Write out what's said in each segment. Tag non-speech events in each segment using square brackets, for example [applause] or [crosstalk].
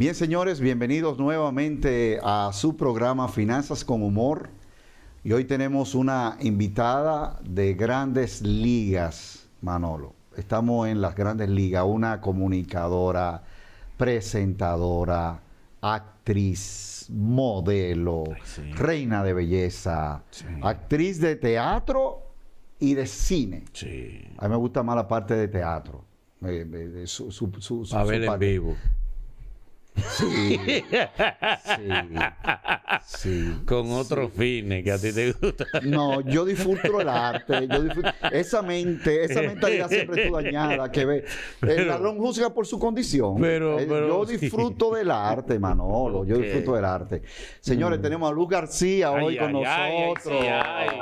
Bien, señores, bienvenidos nuevamente a su programa Finanzas con Humor. Y hoy tenemos una invitada de grandes ligas, Manolo. Estamos en las grandes ligas, una comunicadora, presentadora, actriz, modelo, reina de belleza, actriz de teatro y de cine. A mí me gusta más la parte de teatro. Eh, a ver en vivo. Sí. sí, [laughs] sí Con otros fines que a ti te gusta. No, yo disfruto el arte. Yo disfruto, esa mente, esa mentalidad siempre está dañada. Que ve, el ladrón juzga por su condición. Pero, eh, yo disfruto del arte, Manolo. Yo disfruto del arte. Señores, mm. tenemos a Luz García hoy con nosotros. Ay,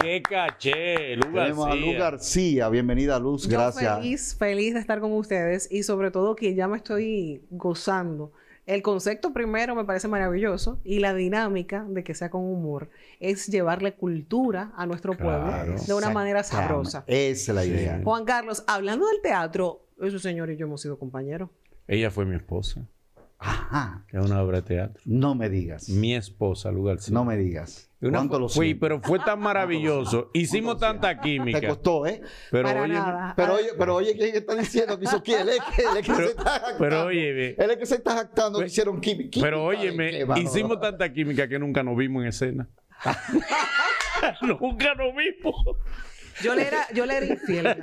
¡Qué caché! Luz tenemos a Luz García. Bienvenida, Luz. Yo gracias. Feliz, feliz de estar con ustedes y sobre todo que ya me estoy gozando el concepto primero me parece maravilloso y la dinámica de que sea con humor es llevarle cultura a nuestro pueblo de una manera sabrosa. Esa es la idea. Juan Carlos, hablando del teatro, eso señor y yo hemos sido compañeros. Ella fue mi esposa. Ajá. Es una obra de teatro. No me digas. Mi esposa, lugar No me digas. ¿Cuánto lo fui, pero fue tan [laughs] maravilloso. Hicimos tanta química. Te costó, ¿eh? Pero oye, Pero, oye, pero oye, está diciendo que quién? Él es que, se está jactando. Pero él es que se está jactando hicieron química. Pero óyeme, hicimos tanta química que nunca nos vimos en escena. [laughs] [laughs] nunca nos vimos. Yo le era, yo le infiel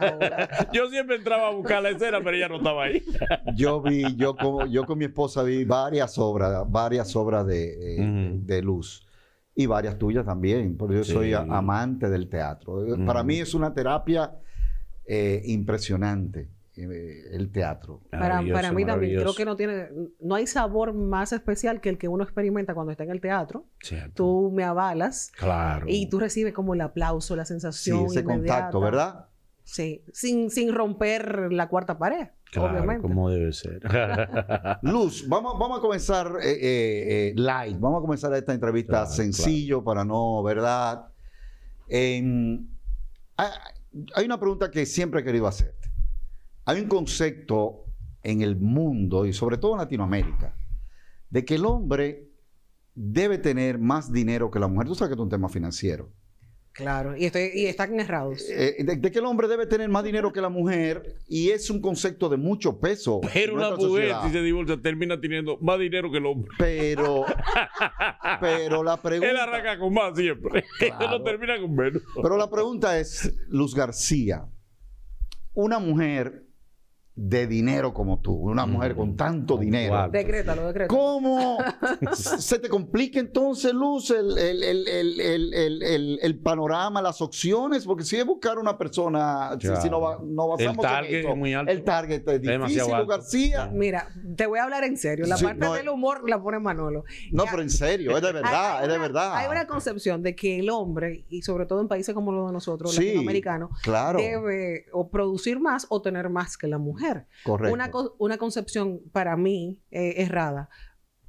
Yo siempre entraba a buscar la escena, pero ella no estaba ahí. Yo vi, yo con, yo con mi esposa vi varias obras, varias obras de, eh, luz. Y varias tuyas también, porque yo soy amante del teatro. Para mí es una terapia eh, impresionante. Eh, el teatro. Para, mí también, creo que no tiene, no hay sabor más especial que el que uno experimenta cuando está en el teatro. Tú me avalas. Y tú recibes como el aplauso, la sensación. Sí, ese contacto, ¿verdad? Sí, sin, romper la cuarta pared. obviamente. como debe ser. [laughs] Luz, vamos, vamos a comenzar eh, eh, eh, light, vamos a comenzar esta entrevista sencillo para no, ¿verdad? Ah, hay, una pregunta que siempre he querido hacer. Hay un concepto en el mundo y sobre todo en Latinoamérica de que el hombre debe tener más dinero que la mujer. Tú sabes que es un tema financiero. Claro, y, y están errados. Eh, eh, de, que el hombre debe tener más dinero que la mujer y es un concepto de mucho peso. Pero una mujer, si se divorcia, termina teniendo más dinero que el hombre. Pero, [laughs] pero la pregunta. Él arranca con más siempre. [laughs] termina con menos. Pero la pregunta es, Luz García, una mujer de dinero como tú, una mujer con mm, tanto dinero. Decrétalo, decrétalo. ¿Cómo [laughs] se te complica entonces, Luz, el, panorama, las opciones? Porque si es buscar una persona, si, no, no basamos el target es muy alto. El target es difícil, García. Ah. Mira, te voy a hablar en serio. La parte del eh. humor la pone Manolo. No, pero en serio, es de verdad, es de verdad. Hay una concepción de que el hombre, y sobre todo en países como los de nosotros, los latinoamericanos, debe o producir más o tener más que la mujer. Una, concepción para mí eh, errada.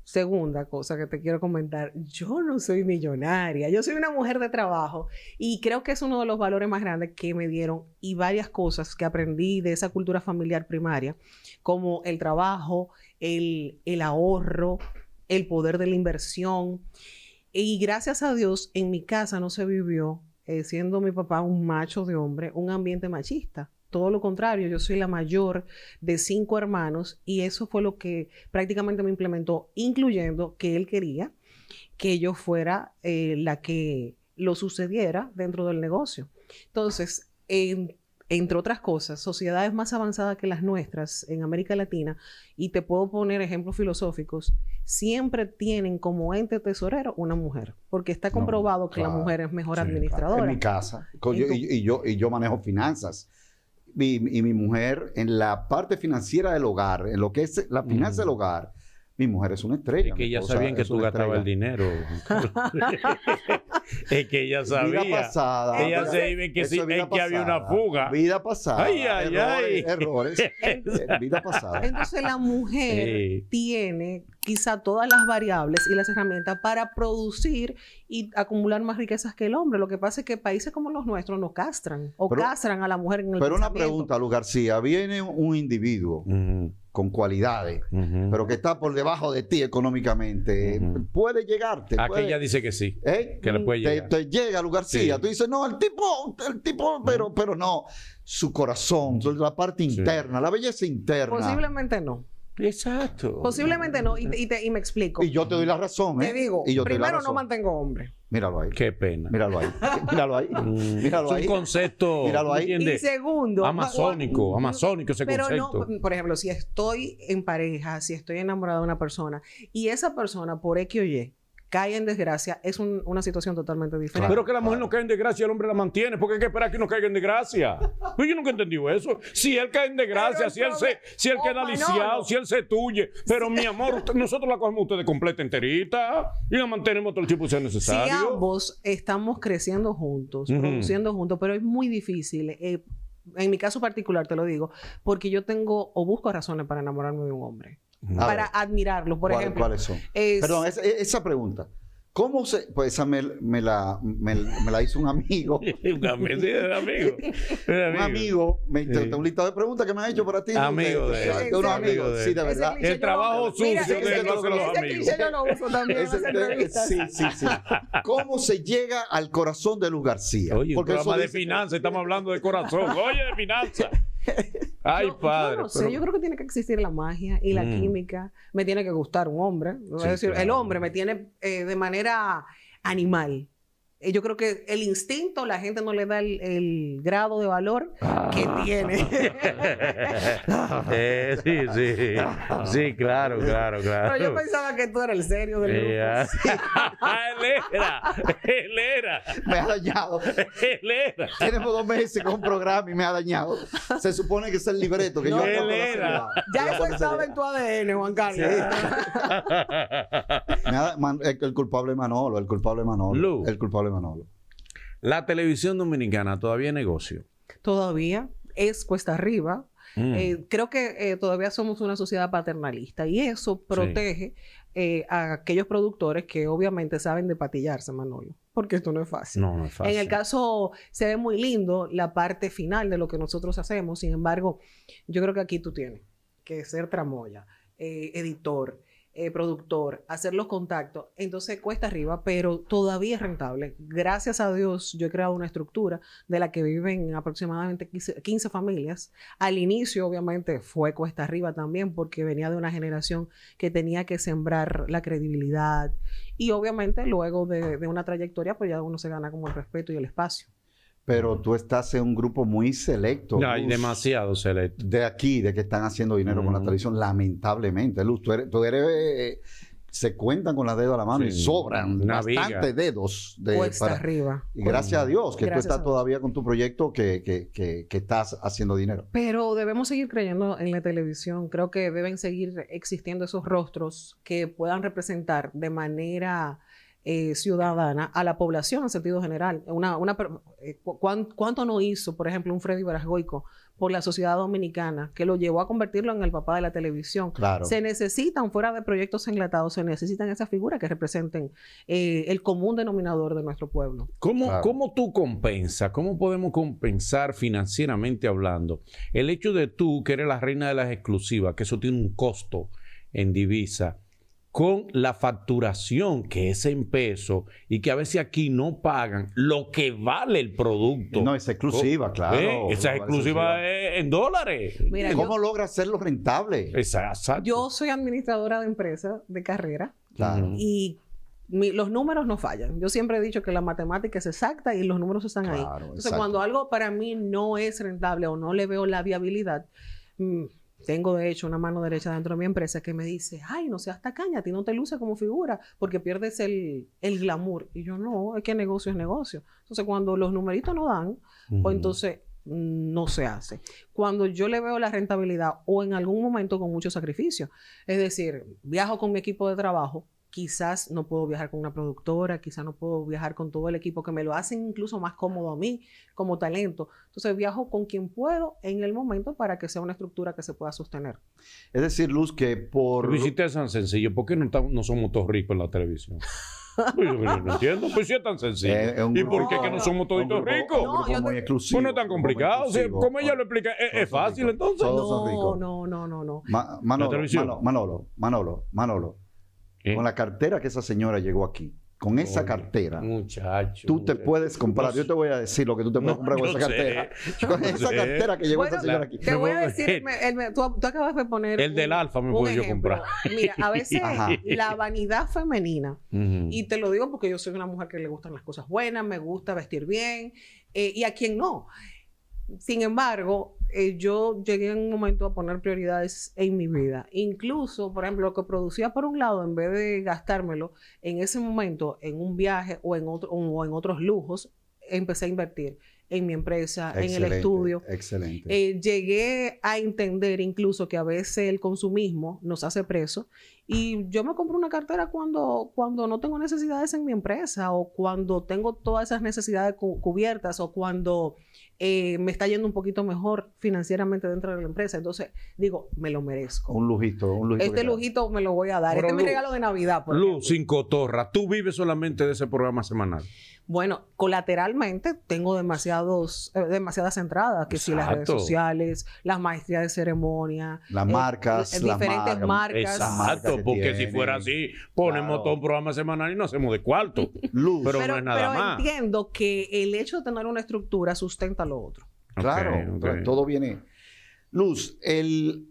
Segunda cosa que te quiero comentar, yo no soy millonaria, yo soy una mujer de trabajo y creo que es uno de los valores más grandes que me dieron y varias cosas que aprendí de esa cultura familiar primaria, como el trabajo, el, ahorro, el poder de la inversión. Y gracias a Dios, en mi casa no se vivió, eh, siendo mi papá un macho de hombre, un ambiente machista. Todo lo contrario, yo soy la mayor de cinco hermanos y eso fue lo que prácticamente me implementó, incluyendo que él quería que yo fuera eh, la que lo sucediera dentro del negocio. Entonces, entre otras cosas, sociedades más avanzadas que las nuestras en América Latina, y te puedo poner ejemplos filosóficos, siempre tienen como ente tesorero una mujer, porque está comprobado que la mujer es mejor administradora. En mi casa, yo, y yo manejo finanzas y, y mi mujer en la parte financiera del hogar, en lo que es la finanza del hogar, mi mujer es una estrella. Es que ya sabían que tú gastabas el dinero. [laughs] es que ella sabía. Vida pasada. Ella se iba que, sí, es que había una fuga. Vida pasada. Ay, ay, errores, ay. Errores. [laughs] [laughs] Eh, vida pasada. Entonces la mujer tiene quizá todas las variables y las herramientas para producir y acumular más riquezas que el hombre. Lo que pasa es que países como los nuestros no castran o castran a la mujer en el Pero una pregunta, Luz García. Viene un individuo con cualidades, pero que está por debajo de ti económicamente, puede llegarte. Aquella dice que sí. ¿Eh? Que le puede llegar. Te, llega a lugar Sí. Tú dices, no, el tipo, el tipo, pero, pero no. Su corazón, la parte interna, la belleza interna. Posiblemente no. Exacto. Posiblemente no. Y, te, y, me explico. Y yo te doy la razón. ¿eh? Te digo, yo primero no mantengo hombre. Míralo ahí. Qué pena. Míralo ahí. [laughs] Míralo ahí. Mm. Míralo ahí. Es un concepto Míralo ahí. Y segundo, amazónico, amazónico ese pero No, por ejemplo, si estoy en pareja, si estoy enamorada de una persona y esa persona por X o Y cae en desgracia, es una situación totalmente diferente. Pero que la mujer no cae en desgracia, el hombre la mantiene, porque hay que esperar que no caigan en desgracia. [laughs] Pues yo nunca entendido eso. Si él cae en desgracia, si él, se, si él oh, queda si él se tuye. Pero mi amor, nosotros la cogemos de completa enterita y la mantenemos todo el tiempo si es necesario. Si ambos estamos creciendo juntos, produciendo juntos, pero es muy difícil. Eh, en mi caso particular, te lo digo, porque yo tengo o busco razones para enamorarme de un hombre para admirarlo, por ejemplo. ¿Cuáles son? Perdón, e, esa, pregunta. ¿Cómo se.? Pues esa me, la, me, la hizo un amigo. [laughs] un amigo. un amigo. me sí. un listado de preguntas que me ha hecho para ti. Amigo de, unos amigos. sí, de verdad. El trabajo sucio de los amigos. yo lo uso también. Eh, sí, sí, sí. ¿Cómo se llega al corazón de Luz García? Porque un de finanzas, estamos hablando de corazón. Oye, de finanzas. [laughs] Ay, padre. Yo creo que tiene que existir la magia y la mm. química. Me tiene que gustar un hombre. es decir, el hombre me tiene eh, de manera animal. Eh, yo creo que el instinto, la gente no le da el, grado de valor que ah. tiene. [laughs] eh, sí, sí. Sí, claro, claro, claro. Pero yo pensaba que tú eras el serio del grupo. Yeah. Sí. [laughs] él era, él era. Me ha dañado. Él era. Tenemos dos meses con un programa y me ha dañado. Se supone que es el libreto que no, él era. Ya eso estaba en tu ADN, Juan Carlos. [laughs] el, culpable culpable Manolo, el culpable es Manolo. El culpable Manolo. La televisión dominicana todavía negocio. Todavía es cuesta arriba. Mm. Eh, creo que eh, todavía somos una sociedad paternalista y eso protege eh, a aquellos productores que obviamente saben de patillarse, Manolo, porque esto no es fácil. No, no es fácil. En el caso, se ve muy lindo la parte final de lo que nosotros hacemos, sin embargo, yo creo que aquí tú tienes que ser tramoya, editor, eh, productor, hacer los contactos, entonces cuesta arriba, pero todavía es rentable. Gracias a Dios yo he creado una estructura de la que viven aproximadamente 15, familias. Al inicio obviamente fue cuesta arriba también porque venía de una generación que tenía que sembrar la credibilidad y obviamente luego de una trayectoria pues ya uno se gana como el respeto y el espacio pero tú estás en un grupo muy selecto. No, demasiado selecto. De aquí, de que están haciendo dinero con la televisión, lamentablemente. Luz, tú eres... Eh, se cuentan con las dedos a la mano y sobran bastante dedos. De, para, arriba. gracias a Dios que tú estás todavía con tu proyecto que, que, que, que, estás haciendo dinero. Pero debemos seguir creyendo en la televisión. Creo que deben seguir existiendo esos rostros que puedan representar de manera eh, ciudadana a la población en sentido general. Una, eh, ¿Cuánto no hizo, por ejemplo, un Freddy Barasgoico por la sociedad dominicana que lo llevó a convertirlo en el papá de la televisión? Se necesitan, fuera de proyectos enlatados, se necesitan esas figuras que representen eh, el común denominador de nuestro pueblo. ¿Cómo, ¿Cómo tú compensas? ¿Cómo podemos compensar financieramente hablando el hecho de tú que eres la reina de las exclusivas, que eso tiene un costo en divisa? con la facturación que es en peso y que a veces aquí no pagan lo que vale el producto. No, es exclusiva, oh, claro. ¿eh? Esa es exclusiva en dólares. ¿Cómo logra hacerlo rentable? Exacto. Yo soy administradora de empresa de carrera y los números no fallan. Yo siempre he dicho que la matemática es exacta y los números están ahí. Entonces, cuando algo para mí no es rentable o no le veo la viabilidad, mm, tengo de hecho una mano derecha dentro de mi empresa que me dice, ay, no seas tacaña, a ti no te luce como figura porque pierdes el, glamour. Y yo no, es que negocio es negocio. Entonces cuando los numeritos no dan, pues entonces mm, no se hace. Cuando yo le veo la rentabilidad o en algún momento con mucho sacrificio, es decir, viajo con mi equipo de trabajo, quizás no puedo viajar con una productora, quizás no puedo viajar con todo el equipo que me lo hacen incluso más cómodo a mí como talento. Entonces viajo con quien puedo en el momento para que sea una estructura que se pueda sostener. Es decir, Luz, que por... es tan sencillo, ¿por qué no, no somos todos ricos en la televisión? Pues, no entiendo, pues sí es tan sencillo. Eh, ¿Y por qué que no somos todos ricos? No, pues, no es tan complicado. ¿Cómo ella lo explica? ¿Es, fácil entonces? no, No, no, no, no. Manolo, Manolo, Manolo, con la cartera que esa señora llegó aquí. Con esa cartera. Muchacho. Tú te puedes comprar. yo te voy a decir lo que tú te puedes comprar con esa cartera. [laughs] con esa cartera que llegó esa señora aquí. Te voy a decir, tú, acabas de poner. El del alfa me pude yo comprar. Mira, a veces [laughs] la vanidad femenina, y te lo digo porque yo soy una mujer que le gustan las cosas buenas, me gusta vestir bien, eh, y a quien no. Sin embargo, eh, yo llegué en un momento a poner prioridades en mi vida. Incluso, por ejemplo, lo que producía por un lado, en vez de gastármelo en ese momento en un viaje o en, otro, o en otros lujos, empecé a invertir en mi empresa, en el estudio. Excelente. Eh, llegué a entender incluso que a veces el consumismo nos hace preso y yo me compro una cartera cuando, cuando no tengo necesidades en mi empresa o cuando tengo todas esas necesidades cubiertas o cuando eh, me está yendo un poquito mejor financieramente dentro de la empresa. Entonces digo, me lo merezco. Un lujito, un lujito. Este lujito me lo voy a dar. este es mi regalo de Navidad. Por Luz, sin cotorra. Tú vives solamente de ese programa semanal. Bueno, colateralmente tengo demasiados, eh, demasiadas entradas, que si las redes sociales, las maestrías de ceremonia, las eh, marcas, las diferentes marcas porque si fuera así, ponemos todo un programa semanal y no hacemos de cuarto. [laughs] Luz. Pero, no es nada pero más. entiendo que el hecho de tener una estructura sustenta lo otro. claro, todo viene. Luz, el,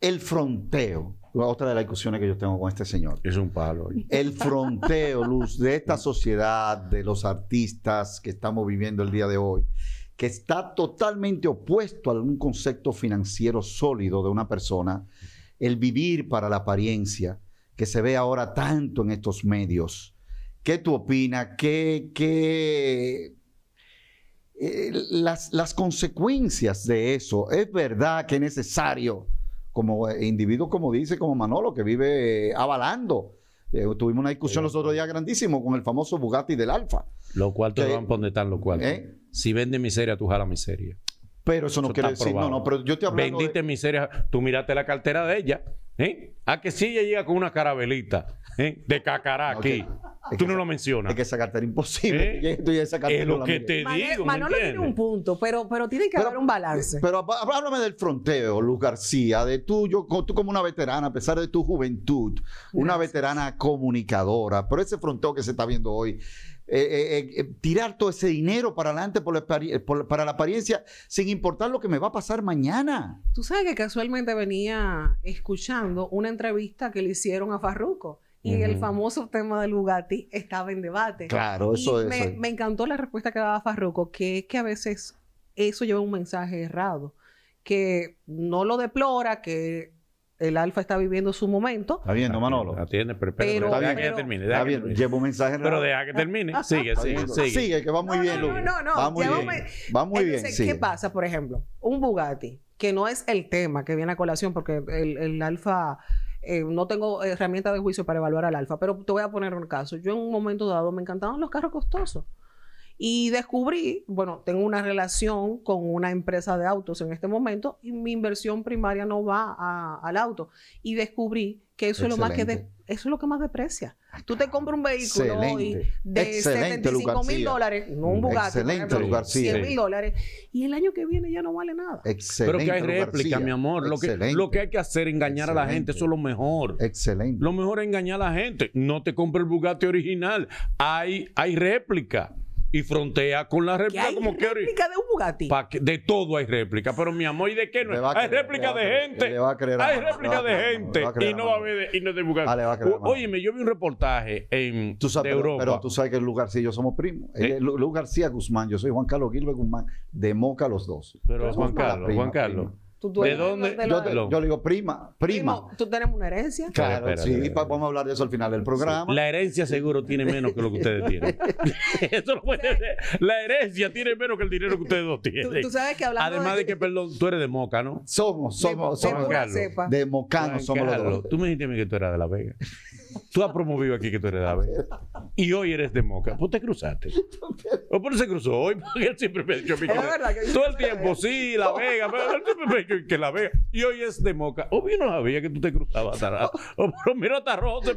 el fronteo, otra de las discusiones que yo tengo con este señor. Es un palo. El fronteo, Luz, de esta sociedad, de los artistas que estamos viviendo el día de hoy, que está totalmente opuesto a algún concepto financiero sólido de una persona el vivir para la apariencia que se ve ahora tanto en estos medios. ¿Qué tú opinas? ¿Qué, qué eh, las, consecuencias de eso? ¿Es verdad que es necesario, como individuo, como dice, como Manolo, que vive eh, avalando? Eh, tuvimos una discusión los otros días grandísimo con el famoso Bugatti del Alfa. Lo cual te van a poner tan lo cual. Si vende miseria, tú jala miseria. Pero eso, no quiere decir, no, no, pero yo te hablo. miseria, tú miraste la cartera de ella, ¿eh? A que sí ella llega con una carabelita ¿eh? de cacará aquí. tú no lo mencionas. Es que esa cartera imposible. ¿Eh? es lo que te digo. Manolo, tiene un punto, pero, pero tiene que haber un balance. Pero háblame del fronteo, Luz García, de tú, yo, tú como una veterana, a pesar de tu juventud, una veterana comunicadora, pero ese fronteo que se está viendo hoy eh, eh, eh, tirar todo ese dinero para adelante por la, para la apariencia, sin importar lo que me va a pasar mañana. Tú sabes que casualmente venía escuchando una entrevista que le hicieron a Farruco. Y el famoso tema del Bugatti estaba en debate. Claro, eso es. Me, me, encantó la respuesta que daba Farruco, que es que a veces eso lleva un mensaje errado, que no lo deplora, que el alfa está viviendo su momento. Está viendo, Manolo. Atiende, pero, pero, está bien, que termine. Está bien, llevo un mensaje. Pero deja que termine. [laughs] Sigue, sigue, sigue. Sigue, que va muy bien, No, no, no. Va muy bien. Va muy bien. ¿Qué pasa, por ejemplo? Un Bugatti, que no es el tema que viene a colación, porque el, alfa. Eh, no tengo herramienta de juicio para evaluar al alfa, pero te voy a poner un caso. Yo en un momento dado me encantaban los carros costosos. Y descubrí, bueno, tengo una relación con una empresa de autos en este momento y mi inversión primaria no va al auto. Y descubrí que eso es lo más que eso es lo que más deprecia. Tú te compras un vehículo de 75 mil dólares, no un Bugatti, Excelente 100 mil dólares, y el año que viene ya no vale nada. Pero que hay réplica, mi amor. Lo que, hay que hacer es engañar a la gente, eso es lo mejor. Excelente. Lo mejor es engañar a la gente. No te compres el Bugatti original, hay, hay réplica y frontea con la réplica como que réplica de un Bugatti. de todo hay réplica, pero mi amor, ¿y de qué no? Hay réplica de gente. Hay réplica de gente y no va a haber y no de Bugatti. oye, ah, a Óyeme, yo vi un reportaje en de Europa. Pero, tú sabes que Lu García y yo somos primos. ¿Eh? García Guzmán, yo soy Juan Carlos Gilbert Guzmán, de Moca los dos. Pero, Juan Carlos, Juan Carlos. ¿De dónde? yo, le digo, prima, prima. ¿Tú tenemos una herencia? Claro, sí. vamos a hablar de eso al final del programa. La herencia seguro tiene menos que lo que ustedes tienen. [laughs] [laughs] eso no puede ser. La herencia tiene menos que el dinero que ustedes dos tienen. Además de... que, perdón, tú eres de Moca, ¿no? Somos, somos, de, somos. De, Moca somos los dos. Tú me dijiste a mí que tú eras de La Vega. Tú has promovido aquí que tú eres de La Vega. Y hoy eres de Moca. Pues te cruzaste. ¿O pues por qué se cruzó hoy? Porque él siempre me ha dicho a Todo el tiempo, sí, La Vega. Pero él siempre me ha dicho que, que, la vea. Y hoy es de moca. Obvio no sabía que tú te cruzabas, tarado. [laughs] Oh, pero mira, rojo eh,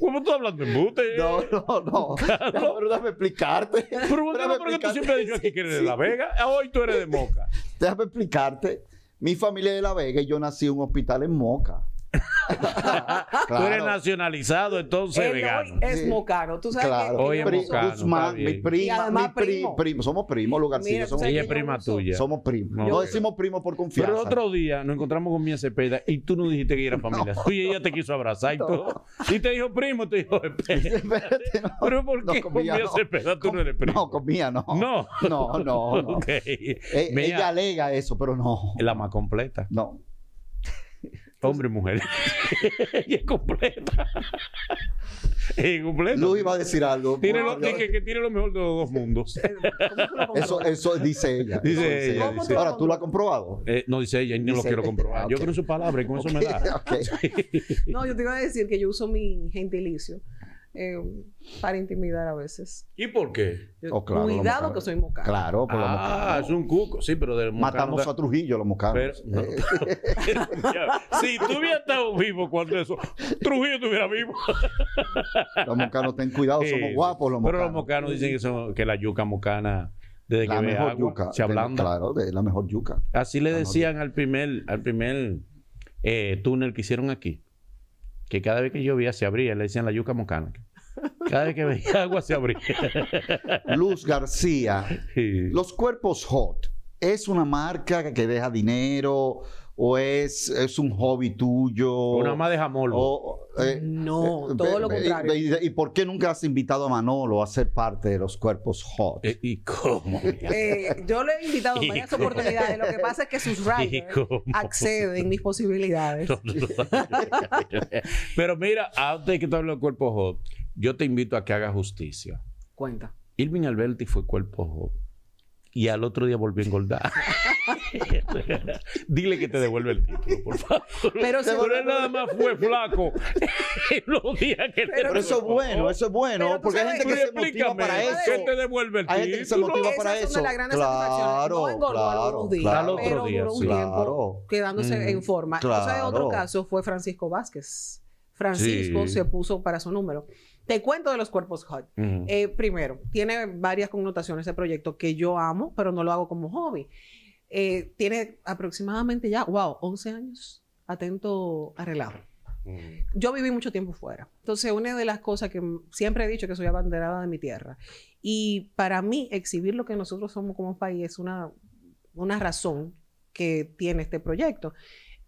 ¿cómo tú hablas de embute? No, no, no. [laughs] Pero déjame explicarte. Pero, déjame explicarte. tú siempre has dicho que eres de La Vega. Ah, hoy tú eres de moca. Déjame explicarte. Mi familia es de La Vega y yo nací en un hospital en moca. Tú eres nacionalizado, entonces Él es mocano, tú sabes. Que hoy es mocano. Guzmán, mi prima, mi primo. primo. Somos primos, Lugancillo. Somos, ella es prima tuya. Somos primos. No, decimos primo por confianza. Pero el otro día nos encontramos con Mía Cepeda y tú no dijiste que era familia. No. Y ella te quiso abrazar y tú Y te dijo primo, te dijo espérate. [laughs] Pero ¿por qué con Mía Cepeda tú no eres primo? No, con Mía no. No, no, no. [laughs] Eh, ella alega eso, pero no. Es la más completa. No. Hombre y mujer. [laughs] y es completa. es completa. Luis iba a decir algo. Tiene lo, que, tiene lo mejor de los dos mundos. [laughs] eso, eso dice ella. Ahora, ¿tú lo has comprobado? Eh, no, dice ella, y no lo quiero comprobar. Yo creo en su palabra y con eso me da. [laughs] no, yo te iba a decir que yo uso mi gentilicio eh, para intimidar a veces. ¿Y por qué? Oh, cuidado que soy mocano. Claro, pero Ah, es un cuco. Sí, pero del mocano. Matamos a Trujillo los mocanos. Eh. [laughs] si tú hubieras estado vivo cuando eso, Trujillo estuviera vivo. [laughs] los mocanos, ten cuidado, somos guapos los mocanos. Pero los mocanos dicen que, son, que la yuca mocana desde la que mejor agua, yuca, se hablando. claro, de la mejor yuca. Así le decían al primer, al primer eh, túnel que hicieron aquí, que cada vez que llovía se abría, le decían la yuca mocana. Cada vez que veía agua se abría. [laughs] Luz García. Los cuerpos hot. ¿Es una marca que deja dinero? ¿O es, un hobby tuyo? Una más de Molo. Eh, no, todo eh, lo contrario. y, por qué nunca has invitado a Manolo a ser parte de los cuerpos hot? Eh, ¿Y cómo? [laughs] yo lo he invitado en varias oportunidades. Lo que pasa es que sus riders acceden mis posibilidades. [laughs] Pero mira, antes de que tú hable de cuerpos hot, yo te invito a que hagas justicia. Cuenta. Irving Alberti fue cuerpo joven y al otro día volvió a engordar. [laughs] Dile que te devuelve el título, por favor. Pero, él nada más fue flaco [laughs] los días que Pero, eso es bueno, eso es bueno. Porque hay gente que se motiva para eso. ¿Qué te devuelve el título? Hay gente que se motiva para Esa eso. Es una grandes claro, no engordó claro, algunos días, claro, pero otro día, duró un tiempo quedándose mm. en forma. Claro. otro caso fue Francisco Vázquez. Francisco se puso para su número. Te cuento de los cuerpos hot. Eh, primero, tiene varias connotaciones de proyecto que yo amo, pero no lo hago como hobby. Eh, tiene aproximadamente ya, wow, 11 años atento a relajo. Yo viví mucho tiempo fuera. Entonces, una de las cosas que siempre he dicho que soy abanderada de mi tierra. Y para mí, exhibir lo que nosotros somos como país es una, una razón que tiene este proyecto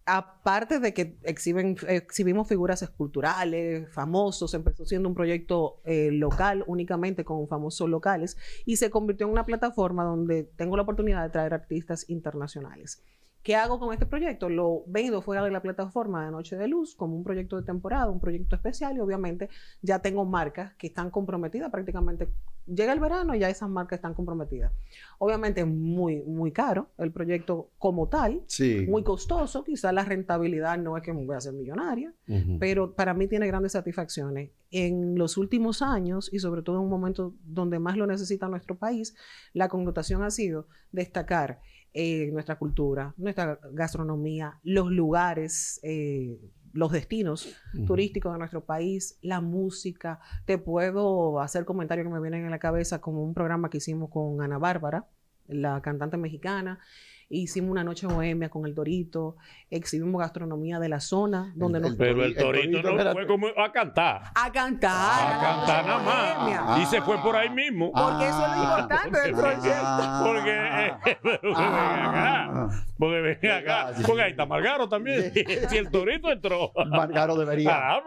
aparte de que exhibimos figuras esculturales, famosos, empezó siendo un proyecto eh, local únicamente con famosos locales y se convirtió en una plataforma donde tengo la oportunidad de traer artistas internacionales. ¿Qué hago con este proyecto? Lo vendo fuera de la plataforma de Noche de Luz como un proyecto de temporada, un proyecto especial y obviamente ya tengo marcas que están comprometidas prácticamente llega el verano y ya esas marcas están comprometidas. Obviamente muy, muy caro el proyecto como tal, muy costoso, quizá la rentabilidad no es que me voy a ser millonaria, pero para mí tiene grandes satisfacciones. En los últimos años, y sobre todo en un momento donde más lo necesita nuestro país, la connotación ha sido destacar eh, nuestra cultura, nuestra gastronomía, los lugares. Eh, los destinos turísticos de nuestro país, la música. Te puedo hacer comentarios que me vienen en la cabeza como un programa que hicimos con Ana Bárbara, la cantante mexicana, hicimos una noche bohemia con el Dorito, exhibimos gastronomía de la zona donde nos... Pero el Dorito, no fue como a cantar. A cantar. A, cantar nada más. y se fue por ahí mismo. Porque eso es lo ah, importante del proyecto. Porque... Ah. [laughs] acá. Porque venía ah. acá. Porque ahí está Margaro también. [laughs] si el Dorito entró. Margaro debería.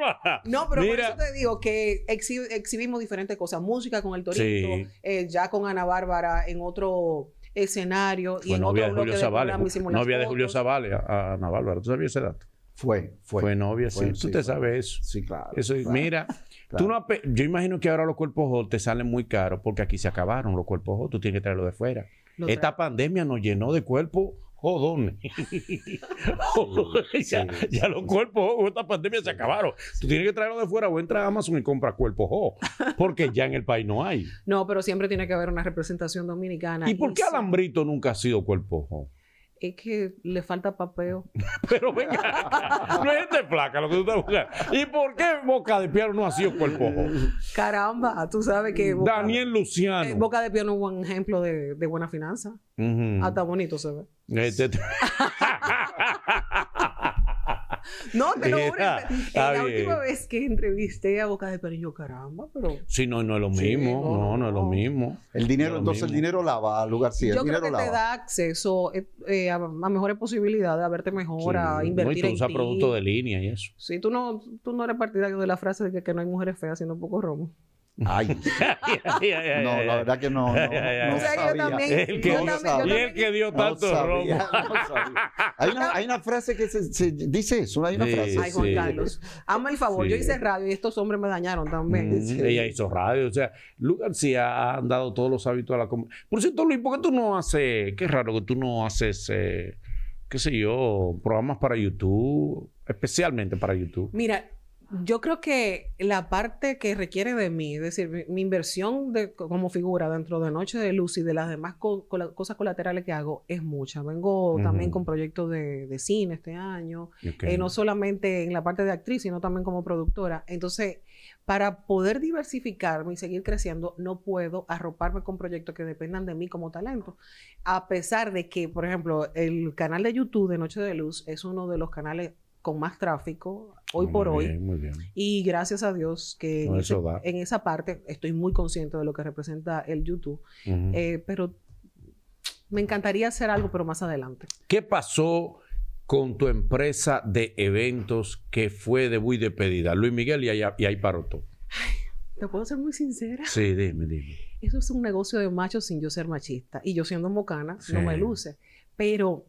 No, pero por eso te digo que exhibimos diferentes cosas. Música con el Dorito, eh, ya con Ana Bárbara en otro escenario. Fue y novia, de Julio Zavales, novia de Julio Zavales a, Ana Bárbara. ¿Tú sabías ese dato? Fue, fue. Fue novia, sí. Tú te sabes eso. Sí, claro. Eso, mira, Tú no, yo imagino que ahora los cuerpos hot te salen muy caros porque aquí se acabaron los cuerpos hot. Tú tienes que traerlos de fuera. Esta pandemia nos llenó de cuerpos jodones. [laughs] ya, los cuerpos con esta pandemia se acabaron. Tú tienes que traerlo de fuera o entra a Amazon y compra cuerpos jo, porque ya en el país no hay. [laughs] No, pero siempre tiene que haber una representación dominicana. ¿Y, por qué Alambrito nunca ha sido cuerpo jo? es que le falta papeo. [laughs] Pero venga, no es de placa lo que tú estás buscando. ¿Y por qué Boca de Piano no ha sido cuerpo? Caramba, tú sabes que. Daniel Luciano. Eh, Boca de Piano es un buen ejemplo de, buena finanza. Hasta bonito se ve. Este, [laughs] no, te La última vez que entrevisté a Boca de Perillo caramba, pero. Sí, no, no es lo mismo. no, no, es lo mismo. El dinero, entonces, el dinero lava, al lugar, Yo el creo dinero que te da acceso eh, eh, a, mejores posibilidades, a verte mejor, a invertir. No, y productos de línea y eso. Sí, tú no, tú no eres partidario de la frase de que, no hay mujeres feas, haciendo poco romo. [laughs] Ay. no, la verdad que no. no, sabía. El que, que dio tanto Hay, una, frase que se, dice eso. Hay una frase. Ay, Juan Carlos. Hazme el favor. Yo hice radio y estos hombres me dañaron también. Mm, ella hizo radio. O sea, Lucas García ha dado todos los hábitos a la comunidad. Por cierto, Luis, ¿por qué tú no haces? Qué raro que tú no haces, eh, qué sé yo, programas para YouTube, especialmente para YouTube. Mira, yo creo que la parte que requiere de mí, es decir, mi, inversión de, como figura dentro de Noche de Luz y de las demás cosas colaterales que hago es mucha. Vengo también con proyectos de, cine este año, eh, no solamente en la parte de actriz, sino también como productora. Entonces, para poder diversificarme y seguir creciendo, no puedo arroparme con proyectos que dependan de mí como talento. A pesar de que, por ejemplo, el canal de YouTube de Noche de Luz es uno de los canales con más tráfico hoy por hoy. Y gracias a Dios que en, esa parte estoy muy consciente de lo que representa el YouTube. Eh, pero me encantaría hacer algo, pero más adelante. ¿Qué pasó con tu empresa de eventos que fue de muy despedida? Luis Miguel y ahí, y paró todo. ¿Te puedo ser muy sincera? Sí, dime, dime. Eso es un negocio de machos sin yo ser machista. Y yo siendo mocana, no me luce. Pero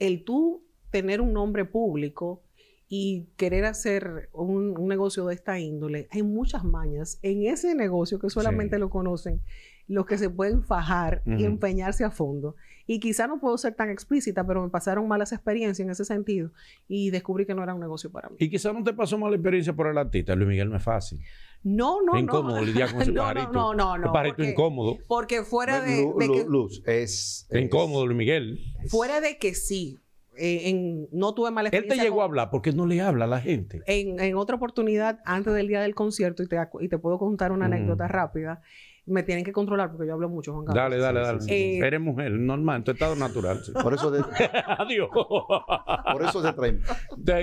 el tú tener un nombre público y querer hacer un, negocio de esta índole, hay muchas mañas en ese negocio que solamente lo conocen los que se pueden fajar y empeñarse a fondo. Y quizá no puedo ser tan explícita, pero me pasaron malas experiencias en ese sentido y descubrí que no era un negocio para mí. Y quizá no te pasó mala experiencia por el artista, Luis Miguel no es fácil. No, no, incómodo, [laughs] no. con ese no, pajarito. No, no, no. no pajarito porque, incómodo. Porque fuera de, Luz, es, Incómodo, Luis Miguel. Fuera de que sí, eh, en, no tuve mala experiencia. Él te llegó a hablar porque no le habla a la gente. En, en, otra oportunidad, antes del día del concierto, y te, y te puedo contar una anécdota rápida, me tienen que controlar porque yo hablo mucho, Juan Carlos. Dale, dale, dale. Eres mujer, normal, en tu estado natural. Por eso [laughs] Adiós. Por eso se traen.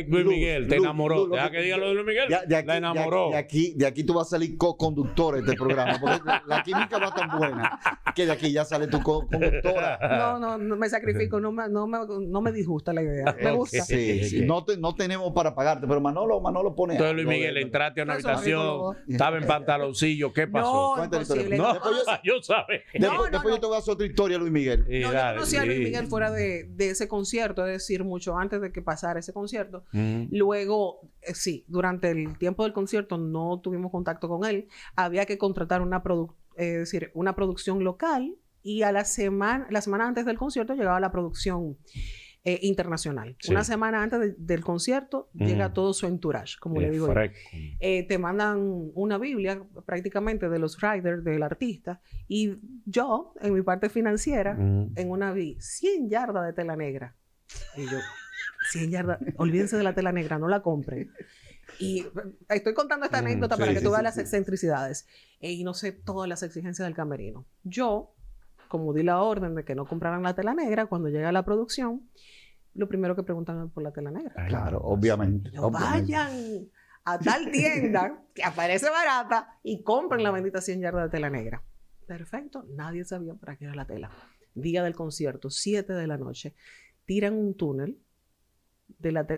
Luis Miguel, te enamoró. Deja que diga lo de Luis Miguel. De, aquí, enamoró. De aquí, de aquí tú vas a salir co-conductor de este programa. Porque la química va tan buena que de aquí ya sale tu co-conductora. No, no, no me sacrifico. No me, no me, no me disgusta la idea. Me gusta. Sí, No, te, no tenemos para pagarte, pero Manolo, Manolo pone. Entonces, Luis Miguel, entraste a una habitación, estaba en pantaloncillo. ¿Qué pasó? No, no, yo, [laughs] ah, yo sabe. Después, después yo te otra historia, Luis Miguel. Eh, no, yo a Luis Miguel fuera de, ese concierto, es decir, mucho antes de que pasara ese concierto. Luego, eh, sí, durante el tiempo del concierto no tuvimos contacto con él. Había que contratar una, decir, una producción local y a la semana, la semana antes del concierto llegaba la producción eh, internacional. Una semana antes del concierto llega mm. todo su entourage, como le digo eh, te mandan una Biblia prácticamente de los riders, del artista, y yo, en mi parte financiera, mm. en una vi 100 yardas de tela negra. Y yo, 100 [laughs] yardas, olvídense de la tela negra, no la compren. Y eh, estoy contando esta mm. anécdota para que tú veas las excentricidades. y no sé todas las exigencias del camerino. Yo como di la orden de que no compraran la tela negra, cuando llega la producción, lo primero que preguntan es por la tela negra. Claro, obviamente. vayan a tal tienda [laughs] que aparece barata y compren la bendita 100 yardas de tela negra. Perfecto, nadie sabía para qué era la tela. Día del concierto, 7 de la noche, tiran un túnel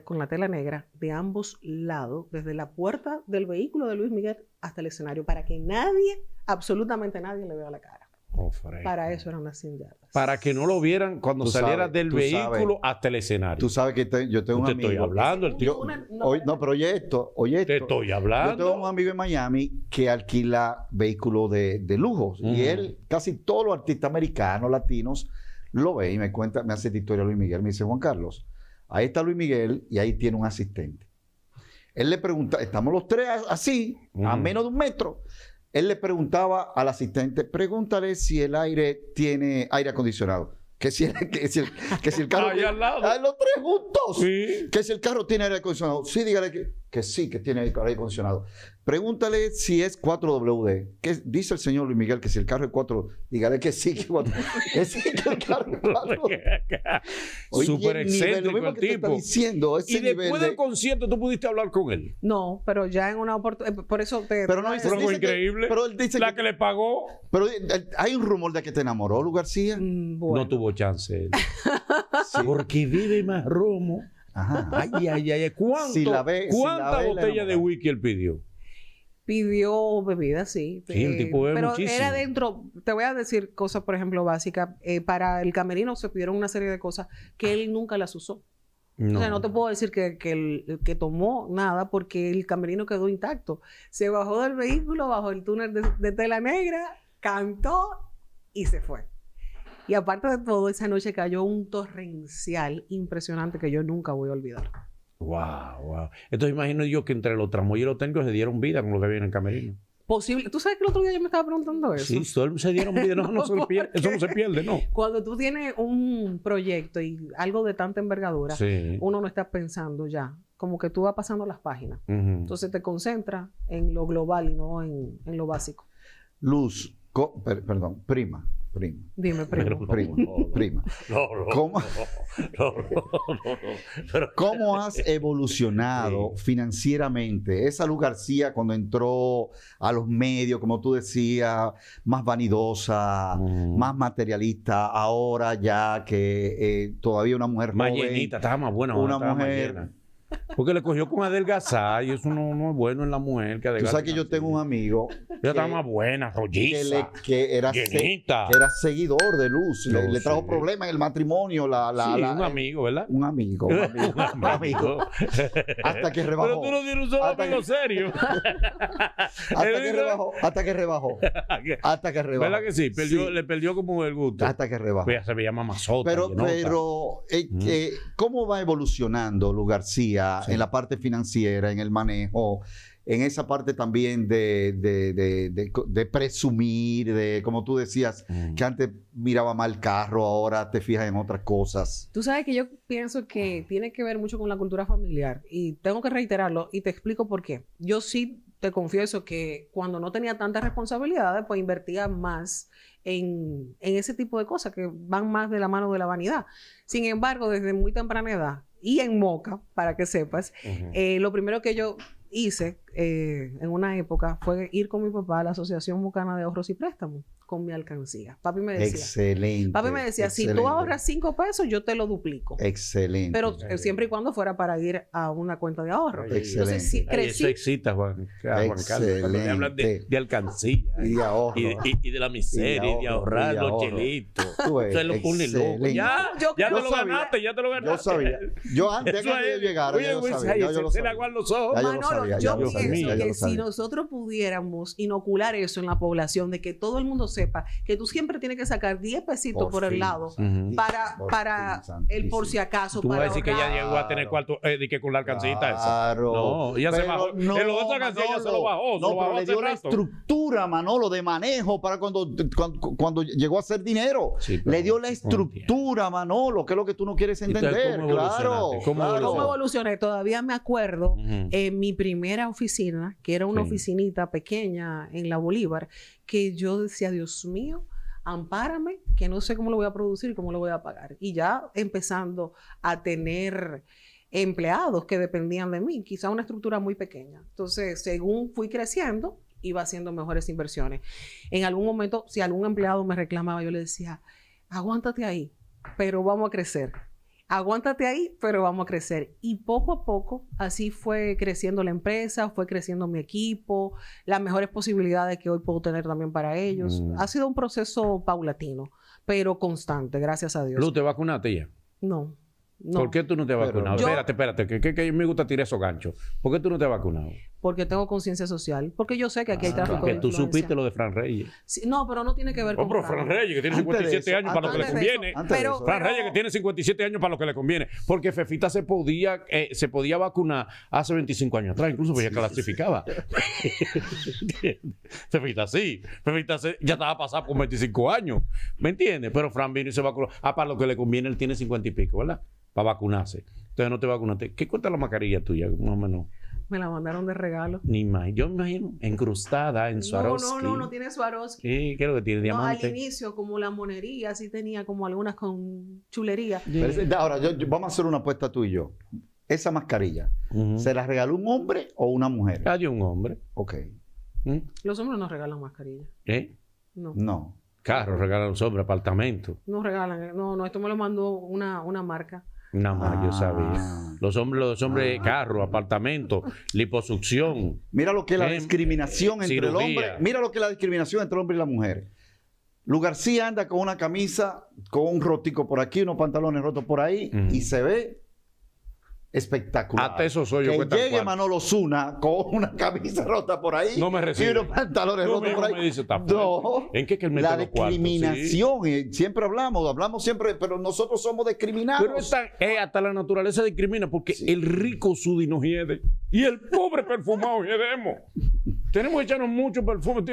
con la tela negra de ambos lados, desde la puerta del vehículo de Luis Miguel hasta el escenario, para que nadie, absolutamente nadie, le vea la cara. Oh, para eso eran las Para que no lo vieran cuando saliera del vehículo hasta el escenario. Tú sabes que yo tengo un amigo. estoy hablando. El tío, no, hoy, no, pero oye esto, Te estoy hablando. Yo tengo un amigo en Miami que alquila vehículos de, de Y él, casi todos los artistas americanos, latinos, lo ve y me cuenta, me hace esta historia Luis Miguel. Me dice, Juan Carlos, ahí está Luis Miguel y ahí tiene un asistente. Él le pregunta, estamos los tres así, a menos de un metro él le preguntaba al asistente, pregúntale si el aire tiene aire acondicionado. Que si, el, que, si el, que si el [laughs] carro... al lado. Ah, Los tres juntos. Que si el carro tiene aire acondicionado. Sí, dígale que que sí, que tiene el aire acondicionado. Pregúntale si es 4WD. ¿Qué dice el señor Luis Miguel que si el carro es 4, dígale que sí, que, 4, [laughs] que, sí, que el carro es 4. [laughs] Súper excelente el, el tipo. Diciendo, y después del concierto tú pudiste hablar con él. No, pero ya en una oportunidad, eh, por eso te... Pero no, es increíble. pero él dice la que, le pagó. Pero eh, eh, hay un rumor de que te enamoró, Lu García. Mm, no tuvo chance él. [laughs] Porque vive más romo. Ajá. Ay, ay, ay, ¿cuánto, ¿Cuánta botella de whisky él pidió? Pidió bebida, sí. Pero era dentro, te voy a decir cosas, por ejemplo, básicas. Eh, para el camerino se pidieron una serie de cosas que él nunca las usó. No. O sea, no te puedo decir que, que, tomó nada porque el camerino quedó intacto. Se bajó del vehículo, bajó el túnel de tela negra, cantó y se fue. Y aparte de todo, esa noche cayó un torrencial impresionante que yo nunca voy a olvidar. Wow, wow. Entonces imagino yo que entre los tramoyeros técnicos se dieron vida con lo que viene en camerino. Posible. ¿Tú sabes que el otro día yo me estaba preguntando eso? Sí, se dieron vida. No, [laughs] eso no se pierde, ¿no? Cuando tú tienes un proyecto y algo de tanta envergadura, uno no está pensando ya. Como que tú vas pasando las páginas. Entonces te concentras en lo global y no en, en lo básico. Luz, perdón, prima. Prima. Dime, Prima. prima. No, ¿Cómo, ¿Cómo has evolucionado financieramente? Esa Luz García cuando entró a los medios, como tú decías, más vanidosa, mm. más materialista, ahora ya que eh, todavía una mujer más joven, más buena, una mujer porque le cogió con adelgazar y eso no, no es bueno en la mujer Tú sabes que yo tengo un amigo. Ella estaba más buena, rolliza, que, era seguidor de Luz. Le, trajo problemas en el matrimonio. La, la, sí, un eh, amigo, ¿verdad? Un amigo, un amigo. [laughs] un amigo. hasta que rebajó. Pero tú no tienes un solo amigo serio. [laughs] hasta, que rebajó, hasta que rebajó. Hasta que rebajó. ¿Verdad que sí? Perdió, Le perdió como el gusto. Hasta que rebajó. Pues se veía mamazota. Pero, pero eh, mm. eh, ¿cómo va evolucionando Luz García? en la parte financiera, en el manejo, en esa parte también de, presumir, de como tú decías, mm. que antes miraba mal carro, ahora te fijas en otras cosas. Tú sabes que yo pienso que tiene que ver mucho con la cultura familiar y tengo que reiterarlo y te explico por qué. Yo sí te confieso que cuando no tenía tantas responsabilidades, pues invertía más en, en, ese tipo de cosas que van más de la mano de la vanidad. Sin embargo, desde muy temprana edad, y en Moca, para que sepas, eh, lo primero que yo hice eh, en una época fue ir con mi papá a la Asociación Mucana de Ahorros y Préstamos con mi alcancía. Papi me decía. Excelente. Papi me decía, si tú ahorras cinco pesos, yo te lo duplico. Excelente. Pero eh, siempre y cuando fuera para ir a una cuenta de ahorro. Excelente. Entonces, si, eso excita, Juan, a ah, Carlos. hablan de, de, alcancía. Y de ahorro. Y, de la miseria, y, de ahorrar los chelitos. Ya, yo, ya te lo ganaste, ya te lo ganaste. Yo sabía. Yo antes de llegar, yo lo sabía. Yo lo sabía. yo pienso que si nosotros pudiéramos inocular eso en la población, de que todo el mundo se que tú siempre tienes que sacar 10 pesitos por, el lado para, para el por si acaso. Tú vas a decir que ya llegó a tener cuarto eh, de que con la claro. esa. No, ya se bajó. ya se lo bajó. le dio la estructura, Manolo, de manejo para cuando, cuando, llegó a hacer dinero. le dio la estructura, Manolo, que es lo que tú no quieres entender. claro. ¿Cómo, ¿Cómo evolucioné? Todavía me acuerdo en mi primera oficina, que era una oficinita pequeña en la Bolívar, que yo decía, Dios Dios mío, ampárame, que no sé cómo lo voy a producir y cómo lo voy a pagar. Y ya empezando a tener empleados que dependían de mí, quizá una estructura muy pequeña. Entonces, según fui creciendo, iba haciendo mejores inversiones. En algún momento, si algún empleado me reclamaba, yo le decía, aguántate ahí, pero vamos a crecer aguántate ahí, pero vamos a crecer. Y poco a poco, así fue creciendo la empresa, fue creciendo mi equipo, las mejores posibilidades que hoy puedo tener también para ellos. Mm. Ha sido un proceso paulatino, pero constante, gracias a Dios. no te vacunaste ya? No. ¿Por qué tú no te has vacunado? espérate, espérate, que, que, que, me gusta tirar esos ganchos. ¿Por qué tú no te has vacunado? Porque tengo conciencia social. Porque yo sé que aquí hay ah, tráfico Porque tú supiste lo de Fran Reyes. no, pero no tiene que ver con. pero Fran Reyes, que tiene 57 años para lo que le conviene. Fran Reyes, que tiene 57 años para lo que le conviene. Porque Fefita se podía, eh, se podía vacunar hace 25 años atrás, incluso porque ya clasificaba. [laughs] Fefita sí. Fefita ya estaba pasada por 25 años. ¿Me entiendes? Pero Fran vino y se vacunó. Ah, para lo que le conviene, él tiene 50 y pico, ¿verdad? para vacunarse. Entonces no te vacunaste. ¿Qué cuesta la mascarilla tuya? Más o Me la mandaron de regalo. Ni más. Yo me imagino encrustada en Swarovski. No, no, no, no tiene Swarovski. Sí, que tiene? al inicio, como la monería, sí tenía como algunas con chulería. ahora, vamos a hacer una apuesta tú y yo. Esa mascarilla, ¿se la regaló un hombre o una mujer? Hay un hombre. Ok. ¿Mm? Los hombres no regalan mascarillas. ¿Eh? No. No. Caro, regalan los hombres, apartamentos. No regalan. No, no, esto me lo mandó una, una marca. Nada más yo sabía. Ah. Los hombres, los ah. hombres carro, apartamento, liposucción. Mira lo que es la discriminación entre el hombre. Mira lo que es la discriminación entre el hombre y la mujer. García anda con una camisa, con un rotico por aquí, unos pantalones rotos por ahí, y se ve espectacular. eso soy yo. Que llegue Manolo Zuna con una camisa rota por ahí. No me Y unos pantalones rotos por ahí. No me ¿En qué que La discriminación. Eh, siempre hablamos, hablamos siempre, pero nosotros somos discriminados. Pero eh, hasta la naturaleza discrimina porque el rico Sudino. nos y el pobre perfumado hiedemos. [laughs] Tenemos que echarnos mucho perfume.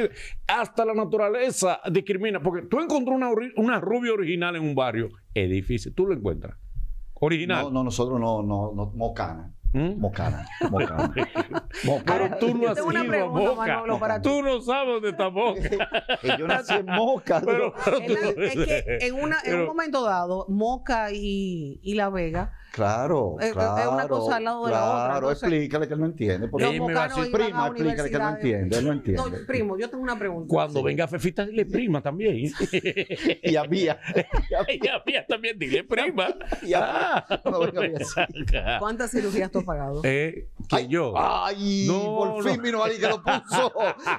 Hasta la naturaleza discrimina. Porque tú encontró una, una rubia original en un barrio. Es difícil. Tú lo encuentras. Original. No, no nosotros no, no, no Mocana. ¿Mm? Mocana, [laughs] Mocana. Pero tú no has Tú no sabes dónde está [laughs] yo nací en Moca. Pero, es que [laughs] en, una, en un momento dado, Moca y, y La Vega Claro, claro. Es una cosa al lado de claro, la otra. Claro, explícale que él no entiende. Porque él me va a decir, prima, explícale que eh. no entiende. no entiende. primo, yo tengo una pregunta. Cuando venga venga Fefita, dile prima también. [laughs] y a Mía. [laughs] Y a Mía también, dile prima. y a Mía. Ah. ¿Cuántas cirugías tú has pagado? Eh, yo? Ay, no, por fin vino alguien que lo puso.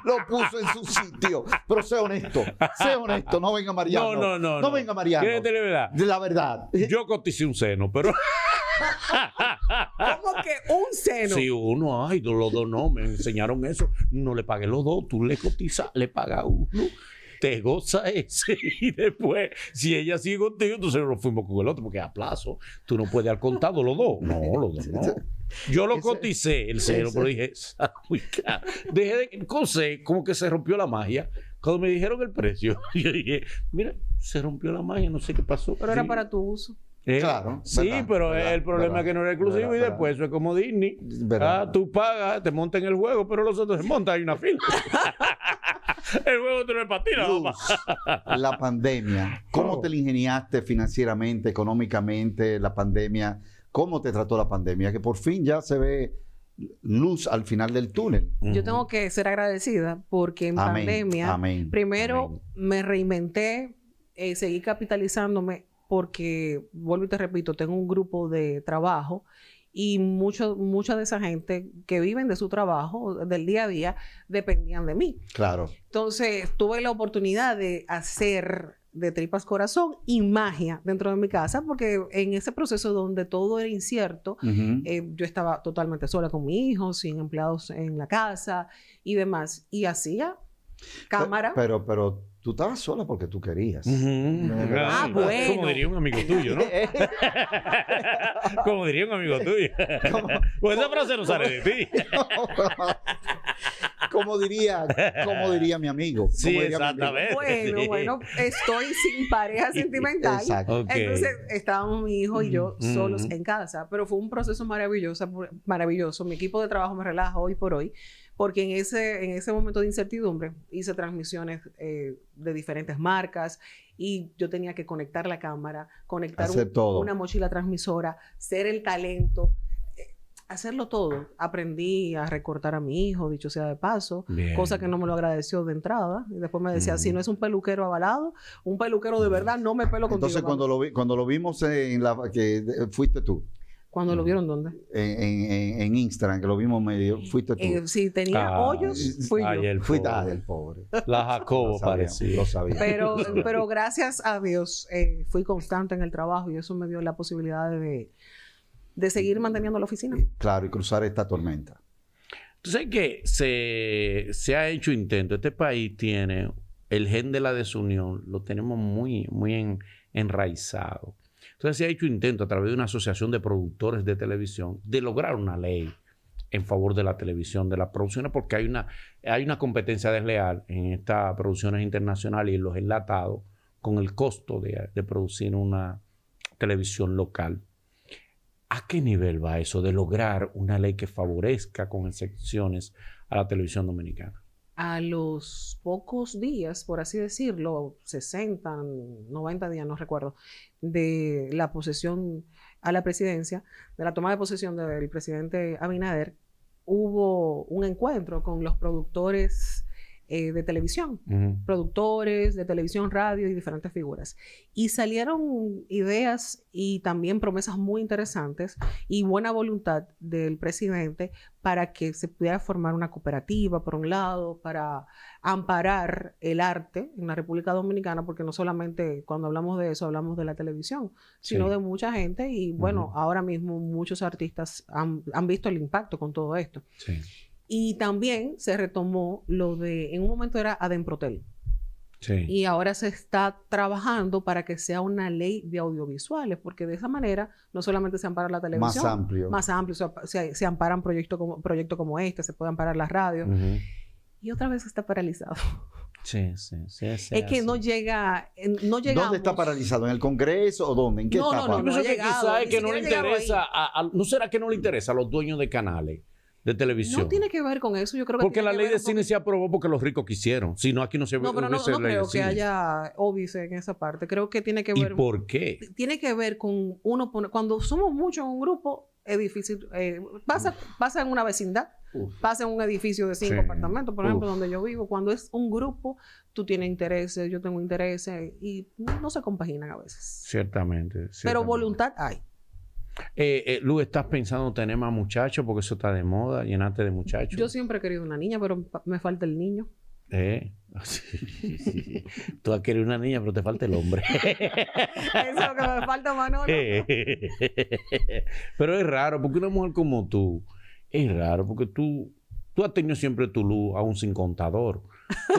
lo puso en su sitio. Pero sé honesto, sé honesto. No venga Mariano. No, no, no. No, venga Mariano. De verdad. De la verdad. Yo coticé un seno, pero. [laughs] ¿Cómo que un seno? Sí, uno, ay, los dos no, me enseñaron eso. No le pagué los dos, tú le cotizas, le pagas uno te goza ese y después, si ella sigue contigo, entonces nos fuimos con el otro, porque a plazo tú no puedes haber contado los dos. No, los dos no. Yo lo coticé el cero, pero dije, dejé de, como que se rompió la magia. Cuando me dijeron el precio, [laughs] yo dije, mira, se rompió la magia, no sé qué pasó. Pero era para tu uso. Claro. Sí, pero el problema es que no era exclusivo y después eso es como Disney. Ah, tú pagas, te montan el juego, pero los otros se montan, hay una fila. [laughs] el juego te lo patina, [laughs] la pandemia. ¿Cómo oh. te la ingeniaste financieramente, económicamente, la pandemia? ¿Cómo te trató la pandemia? Que por fin ya se ve luz al final del túnel. Yo tengo que ser agradecida porque en pandemia, primero me reinventé, eh, seguí capitalizándome porque, vuelvo y te repito, tengo un grupo de trabajo y mucho, mucha de esa gente que viven de su trabajo, del día a día, dependían de mí. Claro. Entonces, tuve la oportunidad de hacer de tripas corazón y magia dentro de mi casa, porque en ese proceso donde todo era incierto, eh, yo estaba totalmente sola con mi hijo, sin empleados en la casa y demás, y hacía cámara. pero, pero Tú estabas sola porque tú querías. ah, bueno. Como diría un amigo tuyo, ¿no? [laughs] Como diría un amigo tuyo. pues esa frase no sale de ti. [laughs] como diría, como diría mi amigo. Sí, exactamente. Bueno, bueno, estoy sin pareja sentimental. Exacto. Entonces estábamos mi hijo y yo solos en casa, pero fue un proceso maravilloso, maravilloso. Mi equipo de trabajo me relaja hoy por hoy, porque en ese, en ese momento de incertidumbre hice transmisiones eh, de diferentes marcas y yo tenía que conectar la cámara, conectar una mochila transmisora, ser el talento, eh, hacerlo todo. Aprendí a recortar a mi hijo, dicho sea de paso, cosa que no me lo agradeció de entrada. Y después me decía, si no es un peluquero avalado, un peluquero de verdad, no me pelo contigo. Entonces, cuando lo, cuando lo vimos en la... que fuiste tú. ¿Cuándo lo mm. vieron dónde? En, Instagram, que lo vimos medio. Eh, fuiste tú. Eh, si tenía hoyos, fui ay, ah, El pobre. La Jacobo parecía. Lo sabía. Pero, [laughs] pero gracias a Dios eh, fui constante en el trabajo y eso me dio la posibilidad de, seguir manteniendo la oficina. Claro, y cruzar esta tormenta. Entonces, que se, ha hecho intento. Este país tiene el gen de la desunión, lo tenemos muy, muy enraizado entonces se ha hecho intento a través de una asociación de productores de televisión de lograr una ley en favor de la televisión, de las producciones, porque hay una, hay una competencia desleal en estas producciones internacionales y los enlatados con el costo de producir una televisión local. ¿A qué nivel va eso de lograr una ley que favorezca con excepciones a la televisión dominicana? a los pocos días, por así decirlo, 60, 90 días, no recuerdo, de la posesión a la presidencia, de la toma de posesión del presidente Abinader, hubo un encuentro con los productores eh, de televisión, productores de televisión, radio y diferentes figuras. Y salieron ideas y también promesas muy interesantes y buena voluntad del presidente para que se pudiera formar una cooperativa, por un lado, para amparar el arte en la República Dominicana, porque no solamente cuando hablamos de eso hablamos de la televisión, sino de mucha gente y bueno, ahora mismo muchos artistas han, han, visto el impacto con todo esto. Sí. Y también se retomó lo de, en un momento era Ademprotel. Sí. Y ahora se está trabajando para que sea una ley de audiovisuales, porque de esa manera no solamente se ampara la televisión. Más amplio. Más amplio. Se, amparan proyectos como, proyecto como este, se puede amparar las radios. Y otra vez está paralizado. Sí, sí, sí. es que no llega, no llegamos. ¿Dónde está paralizado? ¿En el Congreso o dónde? ¿En qué no, No, no, no, no que es que no le interesa, ¿no será que no le interesa a los dueños de canales? de televisión. No tiene que ver con eso, yo creo que Porque la ley de cine se aprobó porque los ricos quisieron, si no aquí no se ve no, no, no creo que haya óbice en esa parte, creo que tiene que ver... ¿Y por qué? Tiene que ver con uno, cuando somos muchos en un grupo, es difícil, eh, pasa, pasa en una vecindad, pasa en un edificio de cinco apartamentos, por ejemplo, donde yo vivo, cuando es un grupo, tú tienes intereses, yo tengo intereses, y no se compaginan a veces. Ciertamente. ciertamente. Pero voluntad hay. Eh, eh, Lu, ¿estás pensando tener más muchachos? Porque eso está de moda, llenarte de muchachos. Yo siempre he querido una niña, pero me falta el niño. ¿Eh? [laughs] Sí, Tú has querido una niña, pero te falta el hombre. [laughs] Eso que me falta, Manolo. [laughs] pero es raro, porque una mujer como tú, es raro, porque tú, tú has tenido siempre tu luz, aún sin contador. [laughs]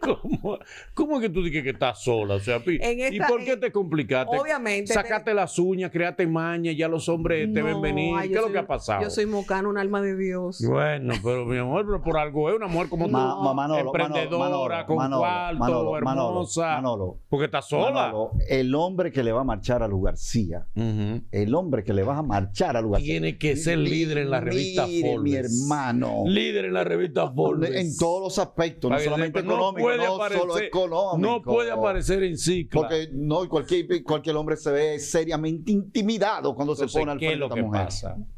¿Cómo, ¿Cómo, que tú dices que estás sola? O sea, ¿Y por qué te complicaste? Obviamente. Sacaste las uñas, créate maña, ya los hombres te ven venir. ¿Qué es lo que ha pasado? Yo soy mocano, un alma de Dios. Bueno, pero mi amor, pero por algo es una mujer como tú. emprendedora, con cuarto, hermosa. porque estás sola. el hombre que le va a marchar a Lugarcía, García, el hombre que le va a marchar a Lu García. Tiene que ser líder en la revista Forbes. mi hermano. Líder en la revista Forbes. En todo los aspectos, no solamente económico, no solo económico. No puede aparecer en sí Porque no, cualquier, cualquier hombre se ve seriamente intimidado cuando se pone al frente de la mujer.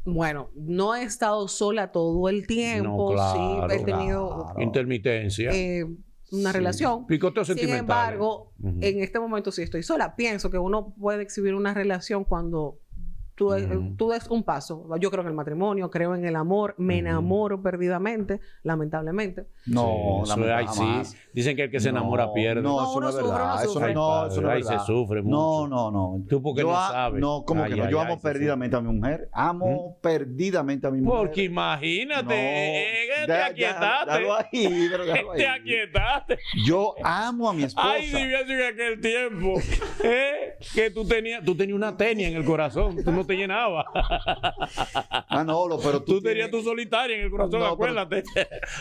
Bueno, no he estado sola todo el tiempo, sí, he tenido intermitencia. Eh, una relación. Picoteo Sin sentimental. Sin ¿eh? embargo, en este momento sí estoy sola. Pienso que uno puede exhibir una relación cuando Tú, mm. tú des un paso. Yo creo en el matrimonio, creo en el amor, me enamoro perdidamente, lamentablemente. No, sí, la sí. Dicen que el que se enamora pierde. No, eso no, es verdad. Eso no, eso no es verdad. se sufre mucho. No, no, no. Tú porque no sabes. No, como que no. Yo ay, amo ay, perdidamente a mi mujer. Amo perdidamente a mi mujer. Porque imagínate, eh, eh, te aquietaste. pero [laughs] Te aquietaste. Yo amo a mi esposa. Ay, si en aquel tiempo [laughs] eh, que tú tenías, tú tenías una tenia en el corazón. Tú no llenaba. Manolo, ah, pero tú. Tú tenías tu solitaria en el corazón, no, acuérdate.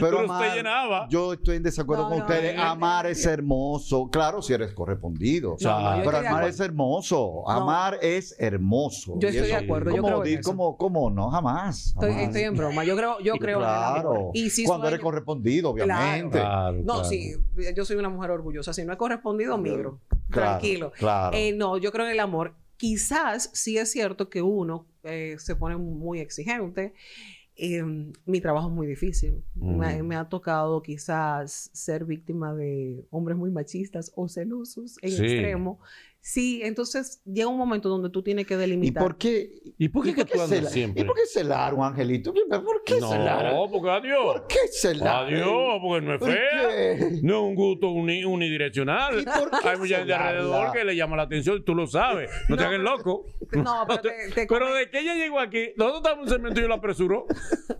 Pero, pero llenaba. Yo estoy en desacuerdo con ustedes. amar es hermoso. Claro, si eres correspondido. pero amar es hermoso. Amar es hermoso. Yo estoy de acuerdo. yo no? Jamás. Estoy, en broma. Yo creo, yo creo claro. y Cuando eres correspondido, obviamente. no, sí. Yo soy una mujer orgullosa. Si no he correspondido, migro. Tranquilo. Eh, no, yo creo en el amor Quizás sí es cierto que uno eh, se pone muy exigente. Em, mi trabajo es muy difícil. Mm. Me, ha tocado quizás ser víctima de hombres muy machistas o celosos en extremo Sí, entonces llega un momento donde tú tienes que delimitar. ¿Y por qué? ¿Y por qué, tú andas siempre? ¿Y por qué se largo, Angelito? ¿Por qué no, se No, porque adiós. ¿Por qué se Adiós, porque no es fea. No es un gusto unidireccional. Hay mucha gente alrededor que le llama la atención, tú lo sabes. No, te hagas loco. No, [laughs] pero te, Pero de que ella llegó aquí, nosotros estamos en un cemento y yo la apresuro.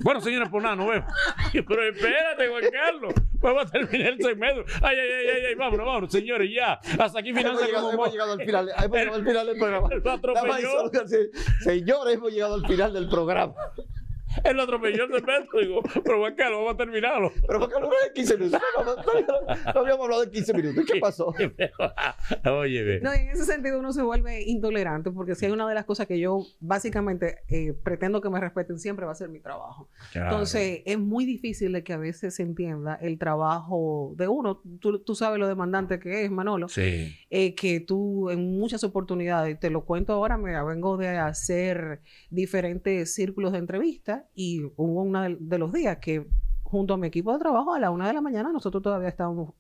Bueno, señores, por nada, no vemos. [laughs] Pero espérate, Juan Carlos. Pues Vamos a terminar el segmento. Ay, ay, ay, ay, ay, vámonos, vámonos, señores, ya. Hasta aquí finanza hemos hemos llegado al final, hemos llegado al final del [laughs] programa. Señores, hemos llegado al final del programa el lo atropelló en el metro. Digo, pero vamos a terminarlo. Pero qué [laughs] no de 15 minutos. No, habíamos hablado de 15 minutos. ¿Qué pasó? [laughs] Oye, No, en ese sentido uno se vuelve intolerante porque si hay una de las cosas que yo básicamente eh, pretendo que me respeten siempre va a ser mi trabajo. Entonces, es muy difícil de que a veces se entienda el trabajo de uno. Tú, sabes lo demandante que es, Manolo. Sí. Eh, que tú en muchas oportunidades, te lo cuento ahora, me vengo de hacer diferentes círculos de entrevistas y hubo uno de, los días que junto a mi equipo de trabajo a la una de la mañana nosotros todavía estábamos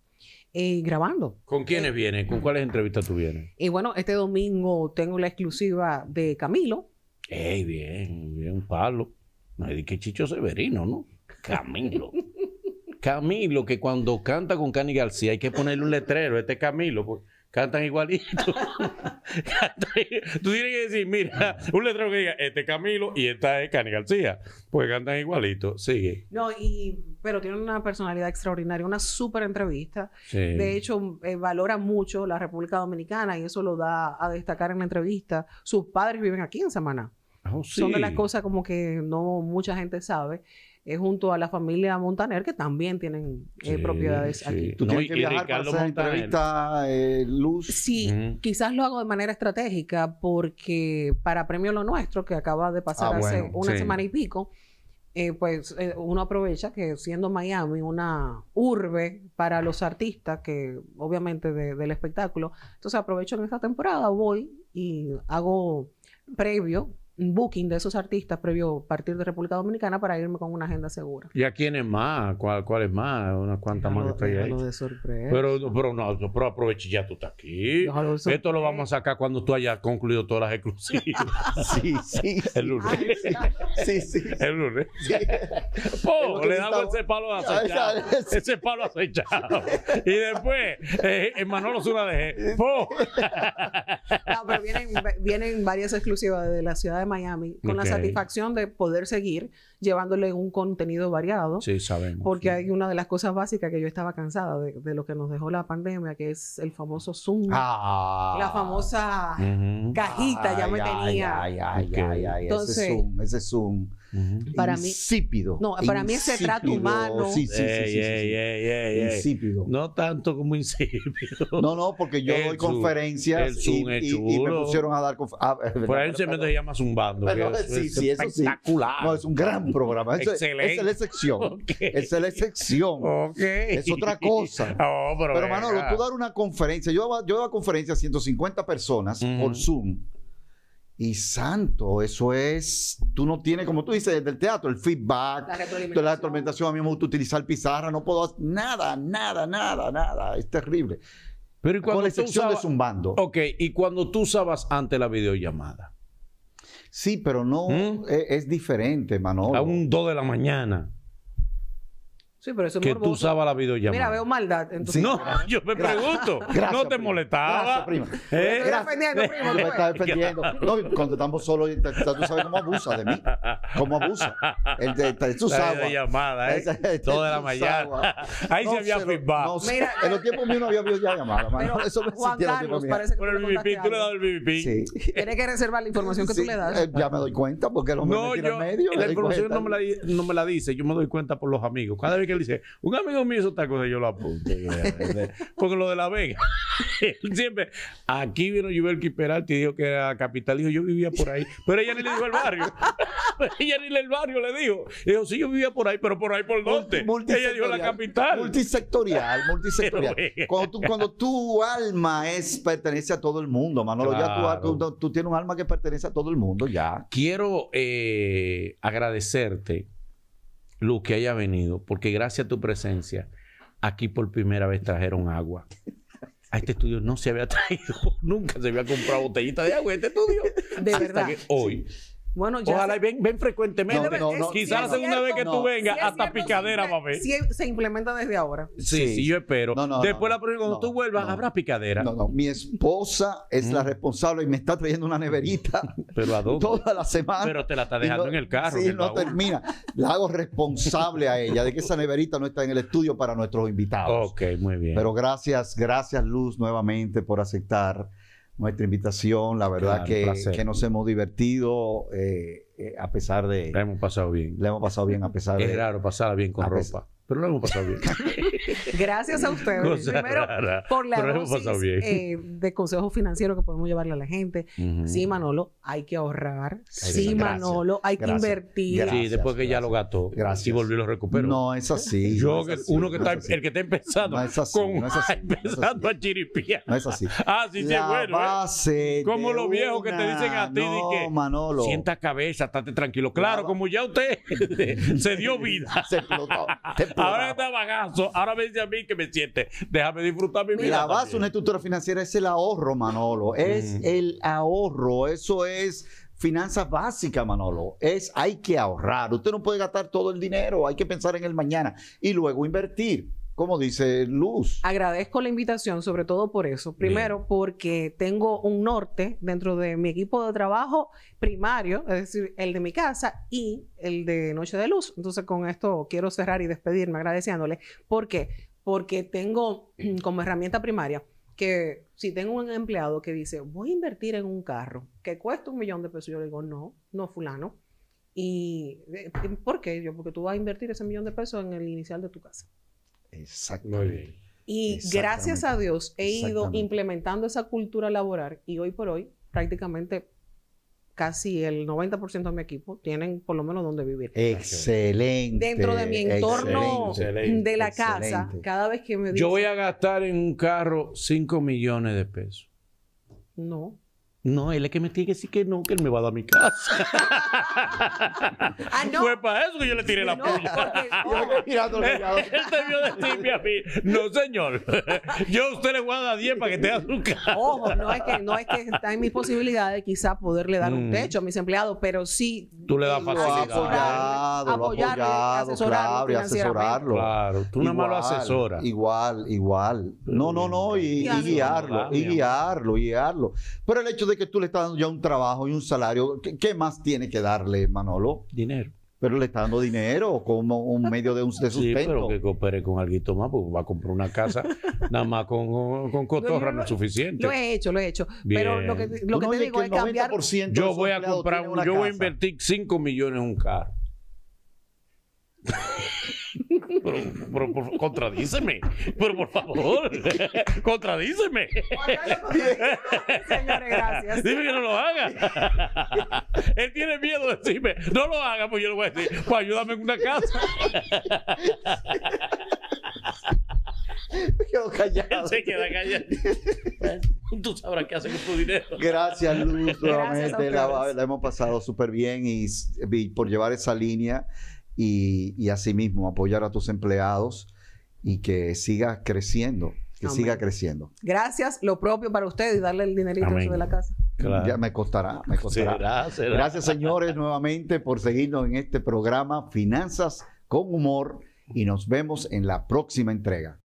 eh, grabando. ¿Con quiénes vienes? Eh, vienen? ¿Con cuáles entrevistas tú vienes? Y bueno, este domingo tengo la exclusiva de Camilo. ¡Ey, bien! Bien, Pablo. No es que Chicho Severino, ¿no? Camilo. [laughs] Camilo, que cuando canta con Cani García hay que ponerle un letrero. Este Camilo, pues cantan igualito. [laughs] Tú tienes que decir, mira, un letrero que diga, este es Camilo y esta es Cani García, Pues cantan igualito. Sigue. No, y, pero tiene una personalidad extraordinaria, una súper entrevista. De hecho, eh, valora mucho la República Dominicana y eso lo da a destacar en la entrevista. Sus padres viven aquí en Samaná. Oh, Son de las cosas como que no mucha gente sabe. Es junto a la familia Montaner, que también tienen eh, propiedades aquí. Tú tienes que viajar para entrevista, eh, luz. Sí, quizás lo hago de manera estratégica porque para Premio Lo Nuestro, que acaba de pasar ah, hace una semana y pico, eh, pues uno aprovecha que siendo Miami una urbe para los artistas, que obviamente del espectáculo, entonces aprovecho en esta temporada, voy y hago previo booking de esos artistas previo partir de República Dominicana para irme con una agenda segura. ¿Y a quiénes más? ¿Cuál cuál más? Unas cuantas más que estoy ahí. de sorpresa. Pero, pero no, pero aprovecha ya tú estás aquí. Esto lo vamos a sacar cuando tú hayas concluido todas las exclusivas. [laughs] [laughs] sí, sí, sí. El lunes. sí, sí. El lunes. Sí. le damos ese palo acechado. [laughs] ese palo acechado. y después, eh, eh Manolo Zuna de Po. no, pero vienen, vienen varias exclusivas de la ciudad Miami, con la satisfacción de poder seguir llevándole un contenido variado. Sí, sabemos. Porque hay una de las cosas básicas que yo estaba cansada de, lo que nos dejó la pandemia, que es el famoso Zoom. Ah, la famosa cajita ya me tenía. Ay, ay, ay, ay, ese Zoom, ese Zoom. insípido, no, para mí ese trato humano. Sí, sí, sí, sí, sí. insípido. No tanto como insípido. No, no, porque yo doy conferencias y, me pusieron a dar. conferencias. Ah, eh, Por ahí se me llama zumbando. Pero, sí, es, espectacular. No, es un gran programa. Esa es la excepción. [laughs] es la excepción. Es otra cosa. [laughs] Oh, pero, Manolo, tú dar una conferencia. Yo daba, yo conferencia a 150 personas por Zoom. Y santo, eso es, tú no tienes, como tú dices, del teatro, el feedback, la atormentación. a mí me gusta utilizar pizarra, no puedo hacer nada, nada, nada, nada, es terrible. Pero y Con la excepción de zumbando. Ok, y cuando tú usabas antes la videollamada, Sí, pero no ¿Mm? e, es, diferente, Manolo. A un 2 de la mañana. Sí, pero eso es que tú usabas la videollamada. Mira, veo maldad. No, [laughs] yo me pregunto. no te molestaba. Gracias, prima. ¿Eh? defendiendo, me pues. defendiendo. No, cuando estamos solos, tú sabes cómo abusa de mí. Cómo abusa. El de, la ¿eh? Toda la mañana. Ahí se había flipado Mira, en los tiempos míos no había videollamada. Pero, eso me Juan Carlos, parece que Pero el BBP, tú le das el BBP. Sí. Tienes que reservar la información que tú le das. Eh, ya me doy cuenta porque los me medio. La información no me la dice, yo me doy cuenta por los amigos. Cada vez él dice, un amigo mío hizo esta cosa, yo lo apunto. [laughs] Porque lo de La Vega, [laughs] siempre, aquí vino Yubelki Peralta y dijo que era capital, dijo, yo vivía por ahí, pero ella ni le dijo el barrio. [laughs] ella ni le el barrio le dijo. dijo, sí, yo vivía por ahí, pero por ahí por dónde. Ella dijo la capital. Multisectorial, multisectorial. cuando, tu alma es, pertenece a todo el mundo, Manolo, ya tú, tienes un alma que pertenece a todo el mundo, ya. Quiero eh, agradecerte Luz, que haya venido, porque gracias a tu presencia, aquí por primera vez trajeron agua. A este estudio no se había [laughs] traído, nunca se había comprado botellita de agua en este estudio. De hasta que hoy. Bueno, ya Ojalá y ven, ven, frecuentemente. Quizás la segunda vez que tú vengas, hasta picadera va a ver. se implementa desde ahora. Sí, sí, yo espero. Después la próxima, cuando tú vuelvas, habrá picadera. No, no. Mi esposa es la mm. responsable y me está trayendo una neverita. [laughs] Pero a Toda la semana. Pero te la está dejando en el carro. Sí, no termina. La hago responsable a ella de que esa neverita no está en el estudio para nuestros invitados. Ok, muy bien. Pero gracias, gracias Luz nuevamente por aceptar nuestra invitación. La verdad que, que, nos hemos divertido eh, eh, a pesar de... La hemos pasado bien. La hemos pasado bien a pesar de... Es raro pasarla bien con ropa pero lo hemos pasado bien. [laughs] Gracias a ustedes Primero, por la dosis eh, de consejo financiero que podemos llevarle a la gente. Sí, Manolo, hay que ahorrar. Sí, Manolo, hay que invertir. sí, después que ya lo gastó. Gracias. Y volvió y lo recuperó. No, es así. [laughs] Yo, que uno que está, el que está empezando. Con, empezando a chiripiar. No es así. Ah, sí, sí, bueno. ¿eh? Como los viejos que te dicen a ti. No, que, Sienta cabeza, estate tranquilo. Claro, como ya usted [laughs] se dio vida. se explotó ahora ahora me dice a mí que me siente, déjame disfrutar mi vida. La base de una estructura financiera es el ahorro, Manolo. Es mm. el ahorro. Eso es finanzas básicas, Manolo. Es hay que ahorrar. Usted no puede gastar todo el dinero, hay que pensar en el mañana y luego invertir como dice Luz. Agradezco la invitación, sobre todo por eso. Primero, porque tengo un norte dentro de mi equipo de trabajo primario, es decir, el de mi casa y el de Noche de Luz. Entonces, con esto quiero cerrar y despedirme agradeciéndole. ¿Por qué? Porque tengo [clears throat] como herramienta primaria que si tengo un empleado que dice, voy a invertir en un carro que cuesta un millón de pesos, yo le digo, no, no, fulano. ¿Y eh, por qué? Yo, porque tú vas a invertir ese millón de pesos en el inicial de tu casa. Exactamente. Y gracias a Dios he ido implementando esa cultura laboral y hoy por hoy prácticamente casi el 90% de mi equipo tienen por lo menos donde vivir. Excelente. Dentro de mi entorno de la casa, cada vez que me Yo voy a gastar en un carro 5 millones de pesos. No. No, él es que me tiene que decir que no, que él me va a dar mi casa. Ah, Fue para eso que yo le tiré la no, puya. [laughs] Yo vio él, él a mí, no señor, [laughs] yo a usted le voy a dar 10 para que te dé su casa. Ojo, no es, que, no es que está en mis posibilidades quizá poderle dar un mm. techo a mis empleados, pero sí. Tú le das facilidad. apoyarlo, asesorarlo. Claro, tú no me lo Igual, igual. No, no, no, y, y guiarlo, y guiarlo, y guiarlo. Pero el hecho de que tú le estás dando ya un trabajo y un salario, ¿qué, más tiene que darle, Manolo? Dinero. Pero le está dando dinero como un medio de, un, sustento. Sí, pero que coopere con algo más, porque va a comprar una casa [laughs] nada más con, con cotorra no, es suficiente. Lo he hecho, lo he hecho. Pero lo que, lo que te digo que es cambiar... Yo voy a comprar, yo voy a invertir 5 millones en un carro. [laughs] Pero, pero, contradíceme. Pero por favor, [laughs] contradíceme. Señores, gracias. [laughs] Dime que no lo haga. [laughs] Él tiene miedo de decirme, no lo haga, pues yo le voy a decir, pues ayúdame en una casa. Quedo callado. Se queda callado. Tú sabrás qué hacer con tu dinero. Gracias, Luz. Nuevamente la, hemos pasado súper bien y por llevar esa línea y, y asimismo apoyar a tus empleados y que siga creciendo, que siga creciendo. Gracias, lo propio para ustedes, darle el dinerito de la casa. Ya me costará, me costará. Gracias, señores, nuevamente por seguirnos en este programa Finanzas con Humor y nos vemos en la próxima entrega.